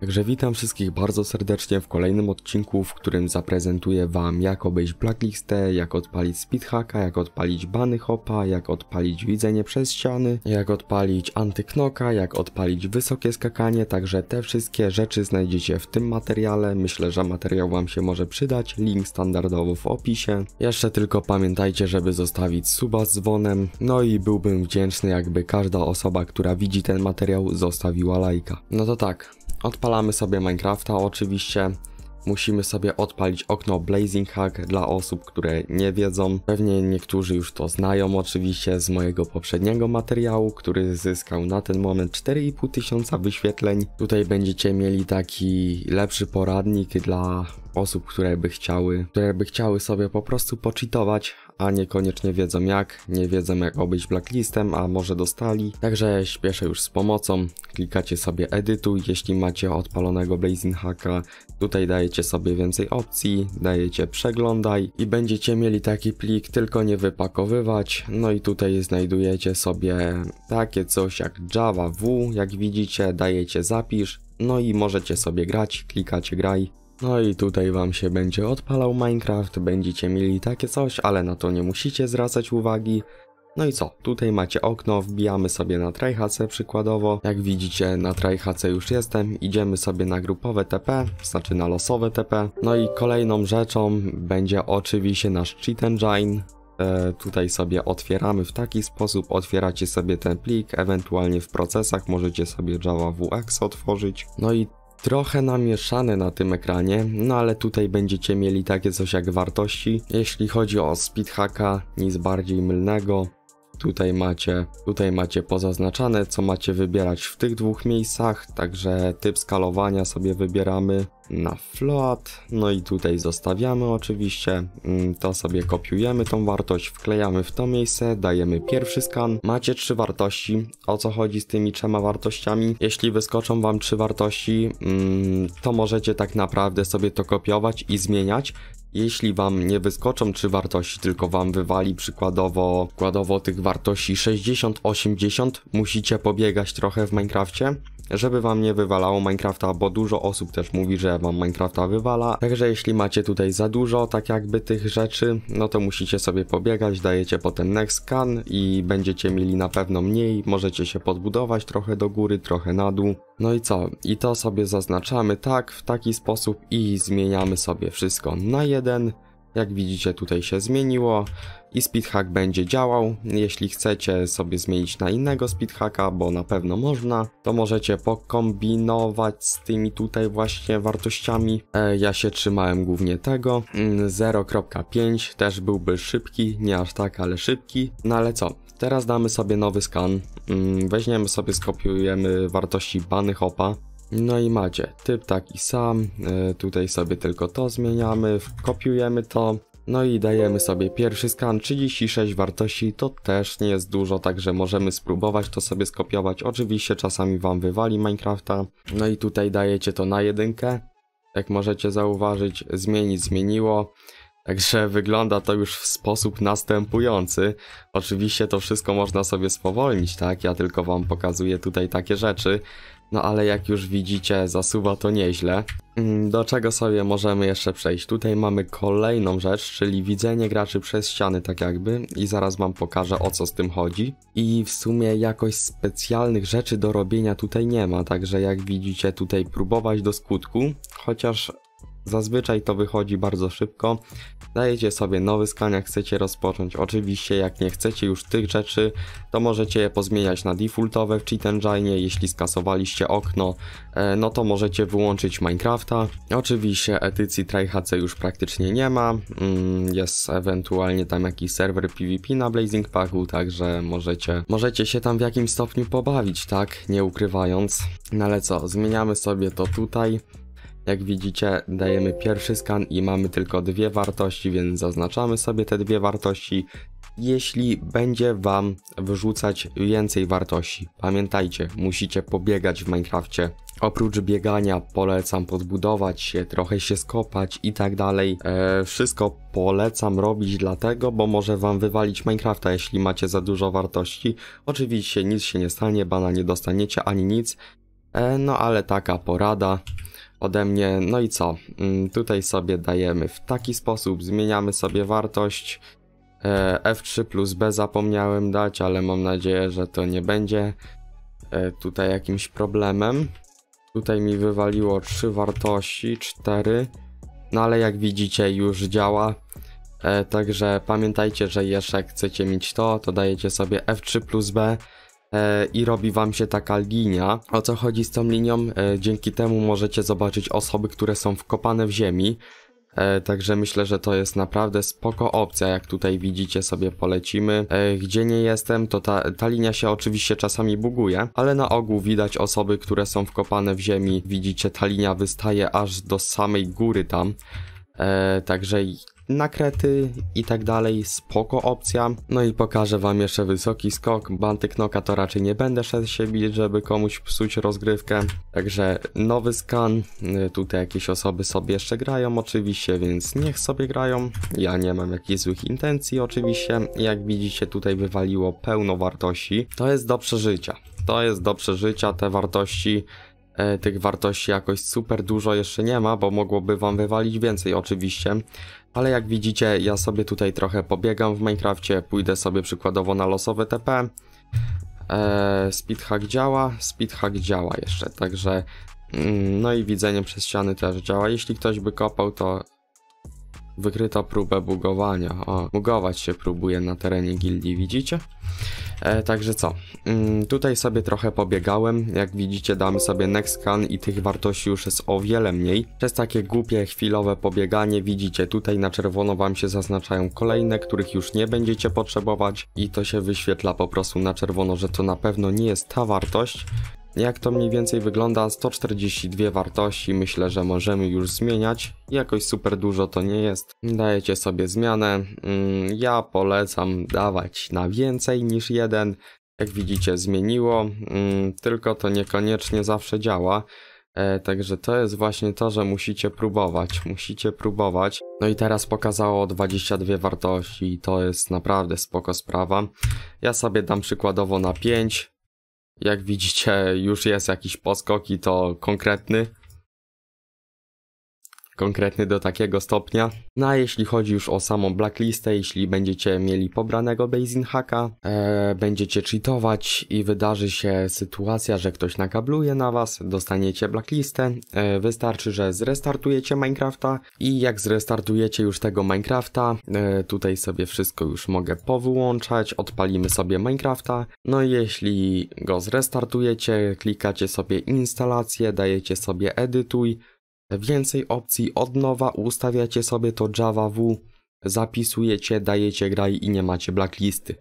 Także witam wszystkich bardzo serdecznie w kolejnym odcinku, w którym zaprezentuję Wam jak obejść blacklistę, jak odpalić speedhacka, jak odpalić bany hopa, jak odpalić widzenie przez ściany, jak odpalić antyknoka, jak odpalić wysokie skakanie, także te wszystkie rzeczy znajdziecie w tym materiale, myślę, że materiał Wam się może przydać, link standardowo w opisie. Jeszcze tylko pamiętajcie, żeby zostawić suba z dzwonem, no i byłbym wdzięczny jakby każda osoba, która widzi ten materiał zostawiła lajka. No to tak, odpalić Odpalamy sobie Minecrafta oczywiście. Musimy sobie odpalić okno Blazing Hack dla osób, które nie wiedzą. Pewnie niektórzy już to znają oczywiście z mojego poprzedniego materiału, który zyskał na ten moment 4,5 tysiąca wyświetleń. Tutaj będziecie mieli taki lepszy poradnik dla osób, które by chciały, które by chciały sobie po prostu poczytować a niekoniecznie wiedzą jak, nie wiedzą jak obejść blacklistem, a może dostali, także śpieszę już z pomocą, klikacie sobie edytuj, jeśli macie odpalonego Blazing Hacka, tutaj dajecie sobie więcej opcji, dajecie przeglądaj i będziecie mieli taki plik, tylko nie wypakowywać, no i tutaj znajdujecie sobie takie coś jak Java W, jak widzicie, dajecie zapisz, no i możecie sobie grać, klikacie graj, no i tutaj wam się będzie odpalał Minecraft, będziecie mieli takie coś, ale na to nie musicie zwracać uwagi. No i co, tutaj macie okno, wbijamy sobie na tryhace przykładowo. Jak widzicie na tryhace już jestem, idziemy sobie na grupowe TP, znaczy na losowe TP. No i kolejną rzeczą będzie oczywiście nasz cheat engine. E, tutaj sobie otwieramy w taki sposób, otwieracie sobie ten plik, ewentualnie w procesach możecie sobie Java WX otworzyć. No i trochę namieszane na tym ekranie, no ale tutaj będziecie mieli takie coś jak wartości. Jeśli chodzi o speedhacka, nic bardziej mylnego. Tutaj macie, tutaj macie pozaznaczane, co macie wybierać w tych dwóch miejscach, także typ skalowania sobie wybieramy na float, no i tutaj zostawiamy oczywiście, mm, to sobie kopiujemy tą wartość, wklejamy w to miejsce, dajemy pierwszy skan, macie trzy wartości, o co chodzi z tymi trzema wartościami, jeśli wyskoczą wam trzy wartości, mm, to możecie tak naprawdę sobie to kopiować i zmieniać, jeśli Wam nie wyskoczą trzy wartości, tylko Wam wywali przykładowo, przykładowo tych wartości 60-80, musicie pobiegać trochę w Minecrafcie żeby wam nie wywalało Minecrafta, bo dużo osób też mówi, że wam Minecrafta wywala. Także jeśli macie tutaj za dużo tak jakby tych rzeczy, no to musicie sobie pobiegać, dajecie potem next scan i będziecie mieli na pewno mniej, możecie się podbudować trochę do góry, trochę na dół. No i co? I to sobie zaznaczamy tak, w taki sposób i zmieniamy sobie wszystko na jeden. Jak widzicie tutaj się zmieniło i speedhack będzie działał. Jeśli chcecie sobie zmienić na innego speedhacka, bo na pewno można, to możecie pokombinować z tymi tutaj właśnie wartościami. E, ja się trzymałem głównie tego. 0.5 mm, też byłby szybki, nie aż tak, ale szybki. No ale co, teraz damy sobie nowy skan. Mm, weźmiemy sobie, skopiujemy wartości bany hopa no i macie typ taki sam, e, tutaj sobie tylko to zmieniamy, kopiujemy to, no i dajemy sobie pierwszy skan, 36 wartości, to też nie jest dużo, także możemy spróbować to sobie skopiować. Oczywiście czasami wam wywali Minecrafta. No i tutaj dajecie to na jedynkę. Jak możecie zauważyć, zmienić zmieniło. Także wygląda to już w sposób następujący. Oczywiście to wszystko można sobie spowolnić, tak? Ja tylko wam pokazuję tutaj takie rzeczy. No ale jak już widzicie, zasuwa to nieźle. Mm, do czego sobie możemy jeszcze przejść? Tutaj mamy kolejną rzecz, czyli widzenie graczy przez ściany tak jakby i zaraz wam pokażę o co z tym chodzi. I w sumie jakoś specjalnych rzeczy do robienia tutaj nie ma, także jak widzicie tutaj próbować do skutku, chociaż Zazwyczaj to wychodzi bardzo szybko. Dajecie sobie nowy skan, jak chcecie rozpocząć. Oczywiście, jak nie chcecie już tych rzeczy, to możecie je pozmieniać na defaultowe w Cheat Engine. Jeśli skasowaliście okno, e, no to możecie wyłączyć Minecrafta. Oczywiście edycji TryHC już praktycznie nie ma. Mm, jest ewentualnie tam jakiś serwer PvP na Blazing Packu, także możecie, możecie się tam w jakimś stopniu pobawić, tak? Nie ukrywając. No ale co, zmieniamy sobie to tutaj. Jak widzicie dajemy pierwszy skan i mamy tylko dwie wartości, więc zaznaczamy sobie te dwie wartości. Jeśli będzie Wam wyrzucać więcej wartości, pamiętajcie, musicie pobiegać w Minecrafcie. Oprócz biegania polecam podbudować się, trochę się skopać i tak dalej. E, wszystko polecam robić dlatego, bo może Wam wywalić Minecrafta, jeśli macie za dużo wartości. Oczywiście nic się nie stanie, bana nie dostaniecie ani nic. E, no ale taka porada ode mnie. No i co? Mm, tutaj sobie dajemy w taki sposób, zmieniamy sobie wartość. E, F3 plus B zapomniałem dać, ale mam nadzieję, że to nie będzie e, tutaj jakimś problemem. Tutaj mi wywaliło 3 wartości, 4. No ale jak widzicie już działa. E, także pamiętajcie, że jeszcze chcecie mieć to, to dajecie sobie F3 plus B. E, i robi wam się taka linia. O co chodzi z tą linią? E, dzięki temu możecie zobaczyć osoby, które są wkopane w ziemi. E, także myślę, że to jest naprawdę spoko opcja, jak tutaj widzicie sobie polecimy. Gdzie nie jestem, to ta, ta linia się oczywiście czasami buguje, ale na ogół widać osoby, które są wkopane w ziemi. Widzicie, ta linia wystaje aż do samej góry tam. Także na krety i tak dalej, spoko opcja. No i pokażę wam jeszcze wysoki skok, Bantyk Noka to raczej nie będę się bić, żeby komuś psuć rozgrywkę. Także nowy skan, y, tutaj jakieś osoby sobie jeszcze grają oczywiście, więc niech sobie grają. Ja nie mam jakichś złych intencji oczywiście, jak widzicie tutaj wywaliło pełno wartości. To jest do przeżycia to jest do przeżycia, te wartości E, tych wartości jakoś super dużo jeszcze nie ma, bo mogłoby wam wywalić więcej oczywiście. Ale jak widzicie, ja sobie tutaj trochę pobiegam w Minecrafcie, pójdę sobie przykładowo na losowe TP. Eee, speedhack działa, speedhack działa jeszcze, także mm, no i widzenie przez ściany też działa. Jeśli ktoś by kopał, to wykryto próbę bugowania. O, bugować się próbuje na terenie gildii, widzicie? E, także co, mm, tutaj sobie trochę pobiegałem, jak widzicie damy sobie next scan i tych wartości już jest o wiele mniej. Przez takie głupie chwilowe pobieganie widzicie tutaj na czerwono wam się zaznaczają kolejne, których już nie będziecie potrzebować i to się wyświetla po prostu na czerwono, że to na pewno nie jest ta wartość, jak to mniej więcej wygląda, 142 wartości myślę, że możemy już zmieniać. Jakoś super dużo to nie jest. Dajecie sobie zmianę. Mm, ja polecam dawać na więcej niż jeden. Jak widzicie zmieniło, mm, tylko to niekoniecznie zawsze działa. E, także to jest właśnie to, że musicie próbować, musicie próbować. No i teraz pokazało 22 wartości i to jest naprawdę spoko sprawa. Ja sobie dam przykładowo na 5, jak widzicie, już jest jakiś poskok i to konkretny konkretny do takiego stopnia. No a jeśli chodzi już o samą blacklistę, jeśli będziecie mieli pobranego Basin Hacka, e, będziecie cheatować i wydarzy się sytuacja, że ktoś nakabluje na was, dostaniecie blacklistę. E, wystarczy, że zrestartujecie Minecrafta i jak zrestartujecie już tego Minecrafta, e, tutaj sobie wszystko już mogę powyłączać, odpalimy sobie Minecrafta. No i jeśli go zrestartujecie, klikacie sobie instalację, dajecie sobie edytuj, Więcej opcji od nowa, ustawiacie sobie to Java W, zapisujecie, dajecie graj i nie macie blacklisty.